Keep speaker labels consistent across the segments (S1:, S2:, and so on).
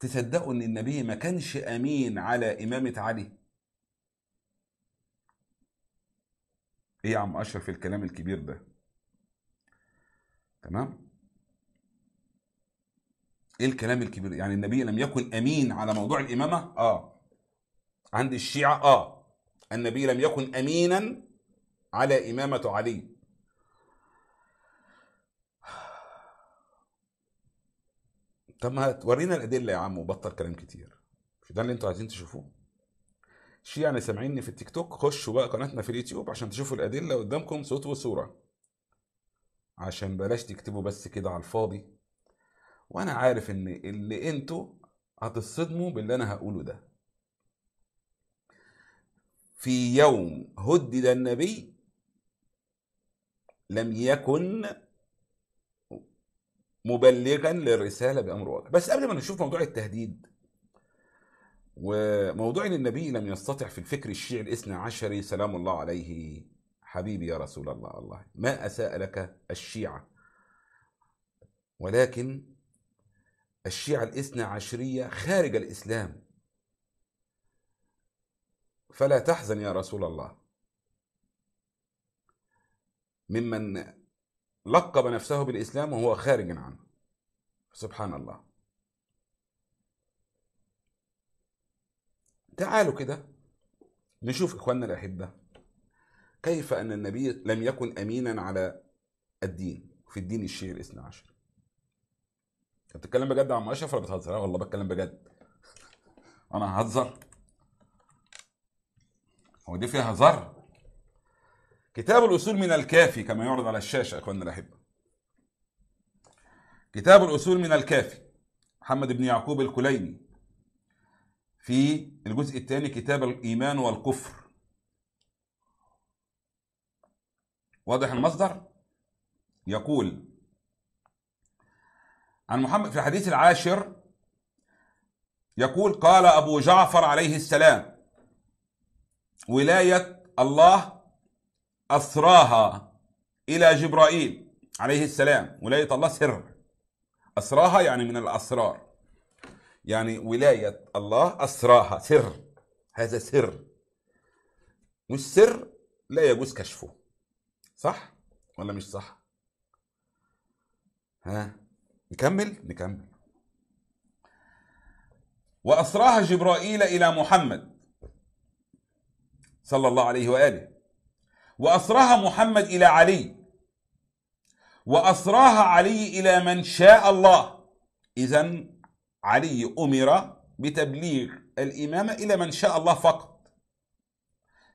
S1: تصدقوا ان النبي ما كانش امين على امامه علي ايه يا عم اشرف الكلام الكبير ده تمام ايه الكلام الكبير يعني النبي لم يكن امين على موضوع الامامه اه عند الشيعه اه النبي لم يكن امينا على امامه علي طب ما تورينا الادله يا عم وبطل كلام كتير مش ده اللي انتوا عايزين تشوفوه شيء يعني سامعيني في التيك توك خشوا بقى قناتنا في اليوتيوب عشان تشوفوا الادله قدامكم صوت وصوره عشان بلاش تكتبوا بس كده على الفاضي وانا عارف ان اللي انتوا هتصدموا باللي انا هقوله ده في يوم هدد النبي لم يكن مبلغا للرسالة بأمر واضح بس قبل ما نشوف موضوع التهديد وموضوع ان النبي لم يستطع في الفكر الشيعي الاثنى عشري سلام الله عليه حبيبي يا رسول الله الله ما اساء لك الشيعه ولكن الشيعه الاثنى عشريه خارج الاسلام فلا تحزن يا رسول الله ممن لقب نفسه بالإسلام وهو خارج عنه سبحان الله تعالوا كده نشوف إخواننا الأحبة كيف أن النبي لم يكن أمينا على الدين في الدين الشيعي الاثنى عشر أنت بتتكلم بجد عم أشرف ولا بتهزر؟ أه والله بتكلم بجد أنا ههزر هو دي فيها هزار كتاب الأصول من الكافي كما يعرض على الشاشة إخواننا الأحبة كتاب الأصول من الكافي محمد بن يعقوب الكليني في الجزء الثاني كتاب الإيمان والكفر واضح المصدر يقول عن محمد في الحديث العاشر يقول قال أبو جعفر عليه السلام ولاية الله أسراها إلى جبرائيل عليه السلام ولاية الله سر أسراها يعني من الأسرار يعني ولاية الله أسراها سر هذا سر مش سر لا يجوز كشفه صح ولا مش صح ها نكمل نكمل وأسراها جبرائيل إلى محمد صلى الله عليه وآله وأسراها محمد إلى علي وأسراها علي إلى من شاء الله إذا علي أمر بتبليغ الإمامة إلى من شاء الله فقط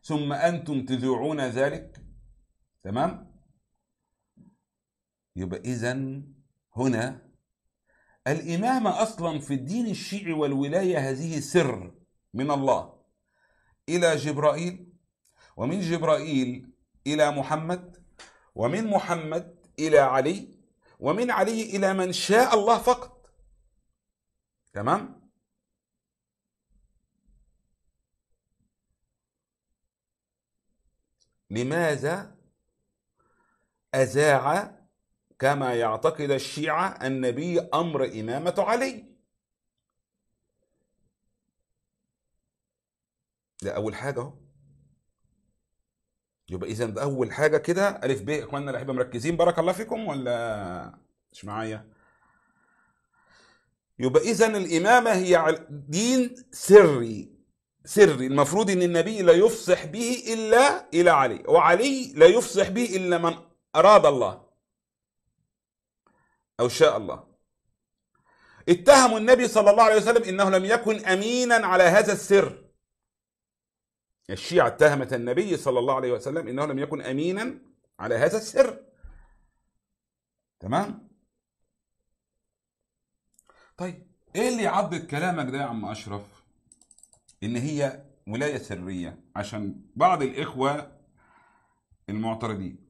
S1: ثم أنتم تذيعون ذلك تمام يبقى إذا هنا الإمامة أصلا في الدين الشيعي والولاية هذه سر من الله إلى جبرائيل ومن جبرائيل إلى محمد ومن محمد إلى علي ومن علي إلى من شاء الله فقط تمام لماذا أزاع كما يعتقد الشيعة النبي أمر إمامة علي ده أول حاجة أهو يبقى اذا اول حاجه كده الف ب اخواننا الاحبه مركزين بارك الله فيكم ولا مش معايا يبقى اذا الامامه هي دين سري سري المفروض ان النبي لا يفصح به الا الى علي وعلي لا يفصح به الا من اراد الله او شاء الله اتهموا النبي صلى الله عليه وسلم انه لم يكن امينا على هذا السر الشيعة اتهمت النبي صلى الله عليه وسلم انه لم يكن امينا على هذا السر تمام طيب ايه اللي يعضد كلامك ده يا عم اشرف ان هي ولايه سريه عشان بعض الاخوه المعترضين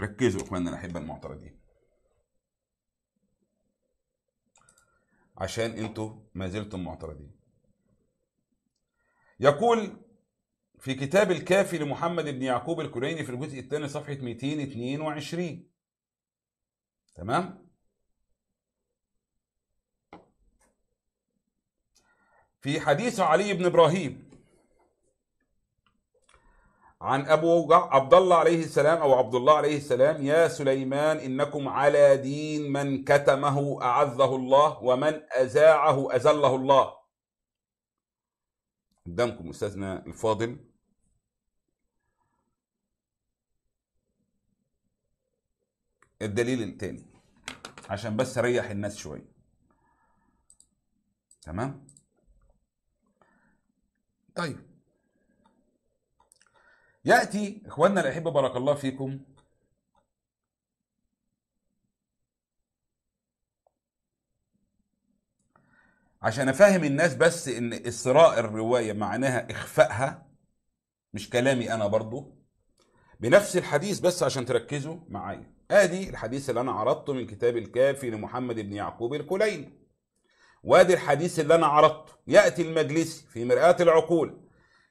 S1: ركزوا اخواننا الاحبه المعترضين عشان انتوا ما زلتم معترضين يقول في كتاب الكافي لمحمد بن يعقوب الكليني في الجزء الثاني صفحة 222 تمام في حديث علي بن إبراهيم عن أبو عبد الله عليه السلام أو عبد الله عليه السلام يا سليمان إنكم على دين من كتمه أعزه الله ومن أزاعه اذله الله قدامكم أستاذنا الفاضل الدليل التاني عشان بس اريح الناس شويه تمام طيب يأتي إخواننا الأحبة بارك الله فيكم عشان أفهم الناس بس إن إسراء الرواية معناها إخفائها مش كلامي أنا برضو بنفس الحديث بس عشان تركزوا معايا ادي الحديث اللي انا عرضته من كتاب الكافي لمحمد بن يعقوب الكليني وادي الحديث اللي انا عرضته ياتي المجلس في مرآة العقول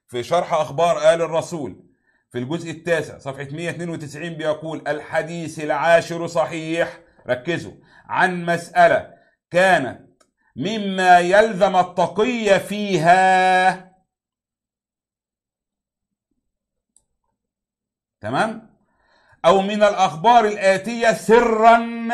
S1: في شرح اخبار آل الرسول في الجزء التاسع صفحة 192 بيقول الحديث العاشر صحيح ركزوا عن مسألة كانت مما يلزم التقي فيها تمام أو من الأخبار الآتية سرًا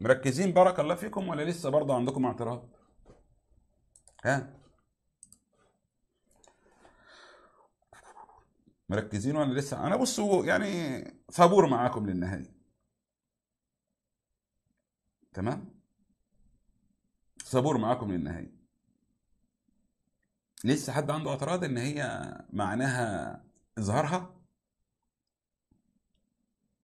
S1: مركزين بارك الله فيكم ولا لسه برضه عندكم اعتراض ها مركزين ولا لسه انا بصوا يعني صبور معاكم للنهايه تمام صبور معاكم للنهايه لسه حد عنده اعتراض ان هي معناها اظهارها